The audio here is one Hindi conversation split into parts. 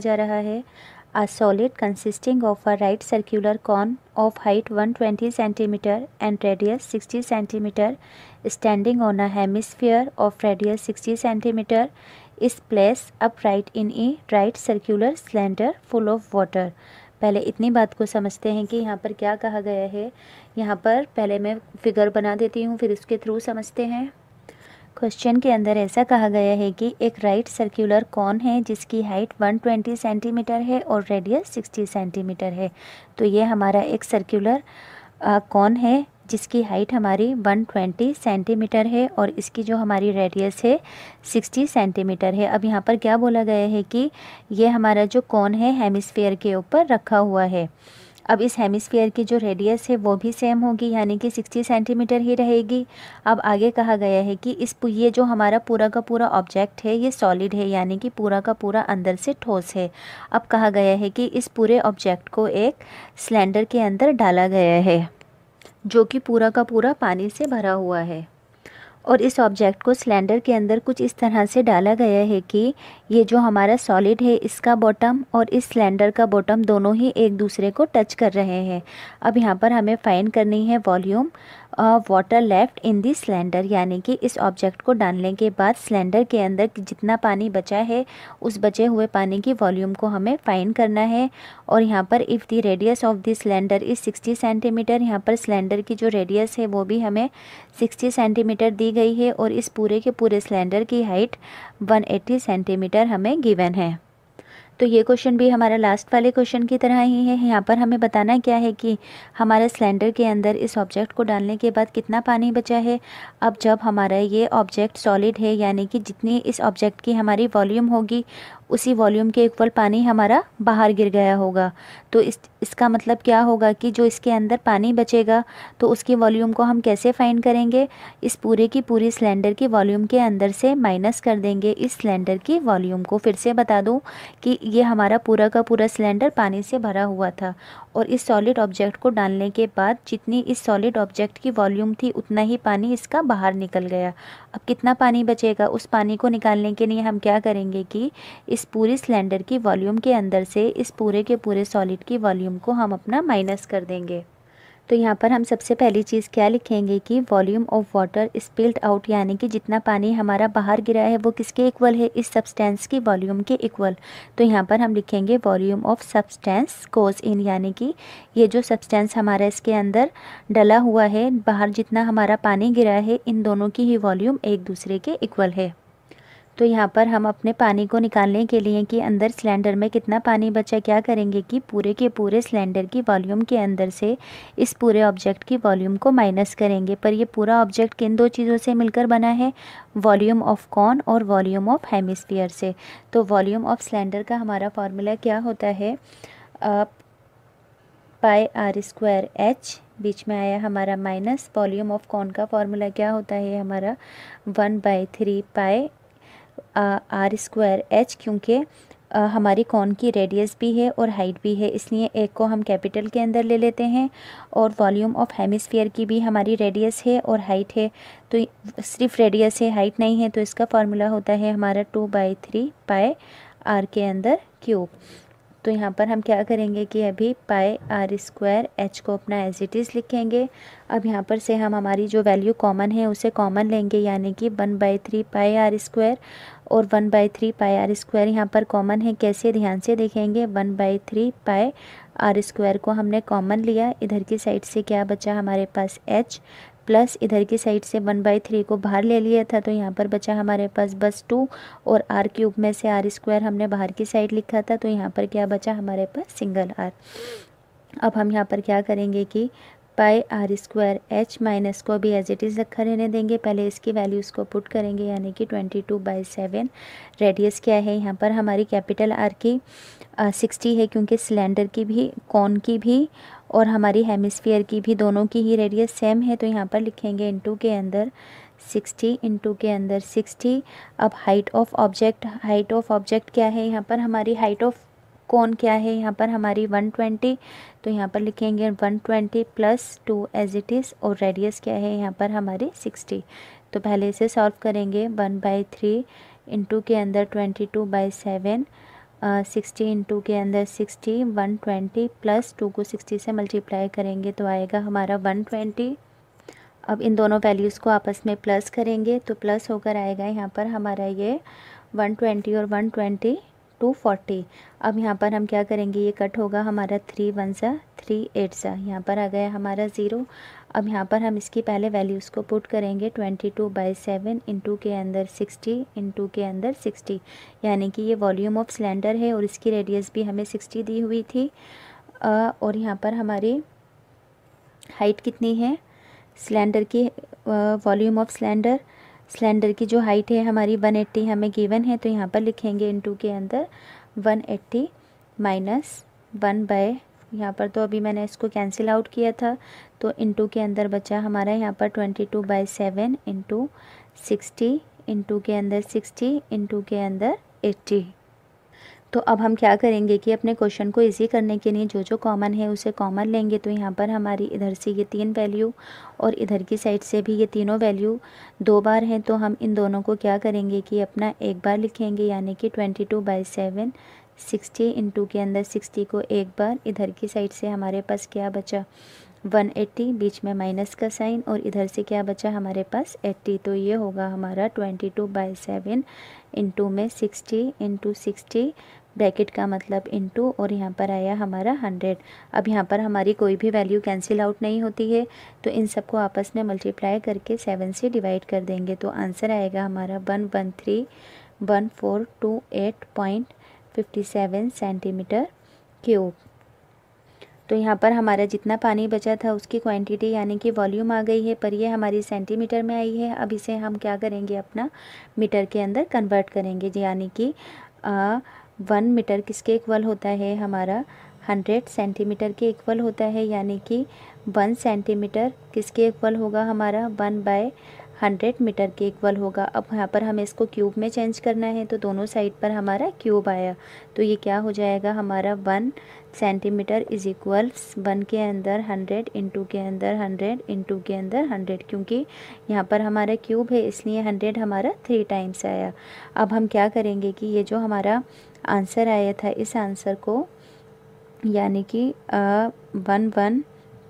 कहा जा रहा है a solid consisting of a right circular cone of height one twenty centimetre and radius 60 centimetre standing on a hemisphere of radius sixty centimetre is place upright in a right circular cylinder full of water पहले इतनी बात को समझते हैं कि यहाँ पर क्या कहा गया है यहाँ पर पहले मैं फिगर बना देती हूँ फिर उसके थ्रू समझते हैं क्वेश्चन के अंदर ऐसा कहा गया है कि एक राइट सर्कुलर कौन है जिसकी हाइट 120 सेंटीमीटर है और रेडियस 60 सेंटीमीटर है तो ये हमारा एक सर्कुलर कौन है जिसकी हाइट हमारी 120 सेंटीमीटर है और इसकी जो हमारी रेडियस है 60 सेंटीमीटर है अब यहाँ पर क्या बोला गया है कि ये हमारा जो कौन है हेमिसफेयर के ऊपर रखा हुआ है अब इस हेमिसफेयर की जो रेडियस है वो भी सेम होगी यानी कि 60 सेंटीमीटर ही रहेगी अब आगे कहा गया है कि इस ये जो हमारा पूरा का पूरा ऑब्जेक्ट है ये सॉलिड है यानी कि पूरा का पूरा अंदर से ठोस है अब कहा गया है कि इस पूरे ऑब्जेक्ट को एक सिलेंडर के अंदर डाला गया है जो कि पूरा का पूरा पानी से भरा हुआ है और इस ऑब्जेक्ट को सिलेंडर के अंदर कुछ इस तरह से डाला गया है कि ये जो हमारा सॉलिड है इसका बॉटम और इस सिलेंडर का बॉटम दोनों ही एक दूसरे को टच कर रहे हैं अब यहाँ पर हमें फाइन करनी है volume water left in the cylinder यानी कि इस ऑब्जेक्ट को डालने के बाद सिलेंडर के अंदर जितना पानी बचा है उस बचे हुए पानी की वॉल्यूम को हमें फाइंड करना है और यहाँ पर if the radius of the cylinder is sixty centimetre यहाँ पर सिलेंडर की जो रेडियस है वो भी हमें सिक्सटी सेंटीमीटर दी गई है और इस पूरे के पूरे सिलेंडर की हाइट वन सेंटीमीटर हमें गिवन है तो ये क्वेश्चन भी हमारा लास्ट वाले क्वेश्चन की तरह ही है यहाँ पर हमें बताना क्या है कि हमारे सिलेंडर के अंदर इस ऑब्जेक्ट को डालने के बाद कितना पानी बचा है अब जब हमारा ये ऑब्जेक्ट सॉलिड है यानी कि जितनी इस ऑब्जेक्ट की हमारी वॉल्यूम होगी उसी वॉल्यूम के इक्वल पानी हमारा बाहर गिर गया होगा तो इस इसका मतलब क्या होगा कि जो इसके अंदर पानी बचेगा तो उसकी वॉल्यूम को हम कैसे फाइंड करेंगे इस पूरे की पूरी सिलेंडर की वॉल्यूम के अंदर से माइनस कर देंगे इस सिलेंडर की वॉल्यूम को फिर से बता दूँ कि ये हमारा पूरा का पूरा सिलेंडर पानी से भरा हुआ था और इस सॉलिड ऑब्जेक्ट को डालने के बाद जितनी इस सॉलिड ऑब्जेक्ट की वॉल्यूम थी उतना ही पानी इसका बाहर निकल गया अब कितना पानी बचेगा उस पानी को निकालने के लिए हम क्या करेंगे कि इस इस पूरी सिलेंडर की वॉल्यूम के अंदर से इस पूरे के पूरे सॉलिड की वॉल्यूम को हम अपना माइनस कर देंगे तो यहाँ पर हम सबसे पहली चीज़ क्या लिखेंगे कि volume of water spilled out यानी कि जितना पानी हमारा बाहर गिरा है वो किसके इक्वल है इस सब्सटेंस की वॉल्यूम के इक्वल तो यहाँ पर हम लिखेंगे volume of substance goes in यानी कि ये जो सब्सटेंस हमारा इसके अंदर डला हुआ है बाहर जितना हमारा पानी गिरा है इन दोनों की ही वॉल्यूम एक दूसरे के इक्वल है तो यहाँ पर हम अपने पानी को निकालने के लिए कि अंदर सिलेंडर में कितना पानी बचा क्या करेंगे कि पूरे के पूरे सिलेंडर की वॉल्यूम के अंदर से इस पूरे ऑब्जेक्ट की वॉल्यूम को माइनस करेंगे पर ये पूरा ऑब्जेक्ट किन दो चीज़ों से मिलकर बना है वॉल्यूम ऑफ कॉन और वॉल्यूम ऑफ हेमिसफियर से तो वॉल्यूम ऑफ सिलेंडर का हमारा फार्मूला क्या होता है पाई आर स्क्वायर एच बीच में आया हमारा माइनस वॉल्यूम ऑफ कॉन का फॉर्मूला क्या होता है हमारा one by three pi are square H क्योंकि हमारी कौन की रेडियस भी है और हाइट भी है इसलिए एक को हम कैपिटल के अंदर ले लेते हैं और वॉल्यूम ऑफ हेमिसफेयर की भी हमारी रेडियस है और हाइट है तो सिर्फ रेडियस है हाइट नहीं है तो इसका फार्मूला होता है हमारा two by three pi R के अंदर क्यूब तो यहाँ पर हम क्या करेंगे कि अभी पाए आर स्क्वायर एच को अपना एज इट इज़ लिखेंगे अब यहाँ पर से हम हमारी जो वैल्यू कॉमन है उसे कॉमन लेंगे यानी कि one by three pi r square और one by three pi r square यहाँ पर कॉमन है कैसे ध्यान से देखेंगे one by three pi r square को हमने कॉमन लिया इधर की साइड से क्या बचा हमारे पास एच प्लस इधर की साइड से वन बाई थ्री को बाहर ले लिया था तो यहाँ पर बचा हमारे पास बस टू और आर क्यूब में से आर स्क्वायर हमने बाहर की साइड लिखा था तो यहाँ पर क्या बचा हमारे पास सिंगल आर अब हम यहाँ पर क्या करेंगे कि pi are square h minus को भी एज इट इज़ रखा रहने देंगे पहले इसकी वैल्यू इसको पुट करेंगे यानी कि twenty two by seven radius क्या है यहाँ पर हमारी कैपिटल आर की सिक्सटी है क्योंकि सिलेंडर की भी कॉन की भी और हमारी हेमिसफियर की भी दोनों की ही रेडियस सेम है तो यहाँ पर लिखेंगे इंटू के अंदर सिक्सटी इंटू के अंदर सिक्सटी अब height of object height of object क्या है यहाँ पर हमारी हाइट ऑफ कौन क्या है यहाँ पर हमारी वन ट्वेंटी तो यहाँ पर लिखेंगे one twenty plus two as it is और रेडियस क्या है यहाँ पर हमारी सिक्सटी तो पहले इसे सॉल्व करेंगे वन बाई थ्री इंटू के अंदर twenty two by seven sixty into के अंदर sixty one twenty plus two को सिक्सटी से मल्टीप्लाई करेंगे तो आएगा हमारा वन ट्वेंटी अब इन दोनों वैल्यूज़ को आपस में प्लस करेंगे तो प्लस होकर आएगा यहाँ पर हमारा ये वन ट्वेंटी और वन ट्वेंटी टू फोर्टी अब यहाँ पर हम क्या करेंगे ये कट होगा हमारा थ्री वन सा थ्री एट सा यहाँ पर आ गया हमारा ज़ीरो अब यहाँ पर हम इसकी पहले वैल्यूज़ को पुट करेंगे twenty two by seven into के अंदर सिक्सटी इंटू के अंदर सिक्सटी यानी कि ये वॉल्यूम ऑफ सिलेंडर है और इसकी रेडियस भी हमें सिक्सटी दी हुई थी और यहाँ पर हमारी हाइट कितनी है सिलेंडर की वॉल्यूम ऑफ सिलेंडर सिलेंडर की जो हाइट है हमारी 180 हमें गिवन है तो यहाँ पर लिखेंगे टू के अंदर 180 एट्टी माइनस वन बाय यहाँ पर तो अभी मैंने इसको कैंसिल आउट किया था तो इंटू के अंदर बचा हमारा यहाँ पर twenty two by seven into sixty into के अंदर सिक्सटी इंटू के अंदर एट्टी तो अब हम क्या करेंगे कि अपने क्वेश्चन को इजी करने के लिए जो जो कॉमन है उसे कॉमन लेंगे तो यहाँ पर हमारी इधर से ये तीन वैल्यू और इधर की साइड से भी ये तीनों वैल्यू दो बार हैं तो हम इन दोनों को क्या करेंगे कि अपना एक बार लिखेंगे यानी कि twenty two by seven sixty इन के अंदर सिक्सटी को एक बार इधर की साइड से हमारे पास क्या बचा वन एट्टी बीच में माइनस का साइन और इधर से क्या बचा हमारे पास एट्टी तो ये होगा हमारा twenty two by seven into में सिक्सटी इंटू सिक्सटी ब्रैकेट का मतलब इनटू और यहाँ पर आया हमारा हंड्रेड अब यहाँ पर हमारी कोई भी वैल्यू कैंसिल आउट नहीं होती है तो इन सबको आपस में मल्टीप्लाई करके सेवन से डिवाइड कर देंगे तो आंसर आएगा हमारा one one three one four two eight point 57 centimetre cube तो यहाँ पर हमारा जितना पानी बचा था उसकी क्वांटिटी यानी कि वॉल्यूम आ गई है पर ये हमारी सेंटीमीटर में आई है अब इसे हम क्या करेंगे अपना मीटर के अंदर कन्वर्ट करेंगे यानी कि वन मीटर किसके इक्वल होता है हमारा हंड्रेड सेंटीमीटर के इक्वल होता है यानी कि वन सेंटीमीटर किसके इक्वल होगा हमारा वन बाय हंड्रेड मीटर के इक्वल होगा अब यहाँ पर हमें इसको क्यूब में चेंज करना है तो दोनों साइड पर हमारा क्यूब आया तो ये क्या हो जाएगा हमारा one centimetre is equals one के अंदर हंड्रेड टू के अंदर हंड्रेड टू के अंदर हंड्रेड क्योंकि यहाँ पर हमारा क्यूब है इसलिए हंड्रेड हमारा थ्री टाइम्स आया अब हम क्या करेंगे कि ये जो हमारा आंसर आया था इस आंसर को यानी कि one one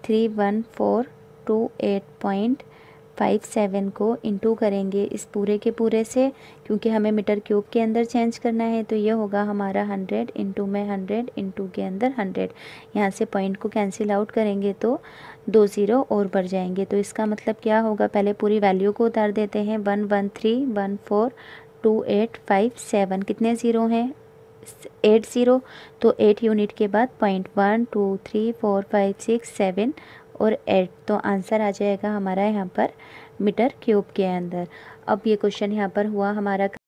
three one four two eight point five seven को इंटू करेंगे इस पूरे के पूरे से क्योंकि हमें मीटर क्यूब के अंदर चेंज करना है तो ये होगा हमारा हंड्रेड इंटू में हंड्रेड इंटू के अंदर हंड्रेड यहाँ से पॉइंट को कैंसिल आउट करेंगे तो दो ज़ीरो और बढ़ जाएंगे तो इसका मतलब क्या होगा पहले पूरी वैल्यू को उतार देते हैं one one three one four two eight five seven कितने ज़ीरो हैं एट ज़ीरो तो एट यूनिट के बाद point one two three four five six seven और एट तो आंसर आ जाएगा हमारा यहाँ पर मीटर क्यूब के अंदर अब ये क्वेश्चन यहाँ पर हुआ हमारा